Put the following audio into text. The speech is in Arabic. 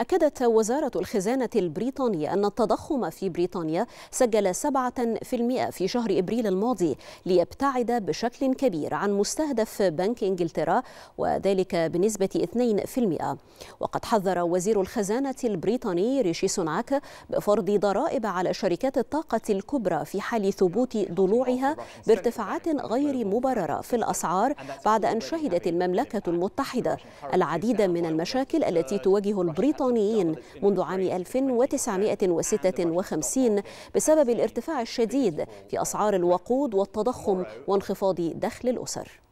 أكدت وزارة الخزانة البريطانية أن التضخم في بريطانيا سجل 7% في شهر إبريل الماضي ليبتعد بشكل كبير عن مستهدف بنك إنجلترا وذلك بنسبة 2% وقد حذر وزير الخزانة البريطاني ريشي سوناك بفرض ضرائب على شركات الطاقة الكبرى في حال ثبوت ضلوعها بارتفاعات غير مبررة في الأسعار بعد أن شهدت المملكة المتحدة العديد من المشاكل التي تواجه البريطانية الوطنيين منذ عام 1956 بسبب الارتفاع الشديد في أسعار الوقود والتضخم وانخفاض دخل الأسر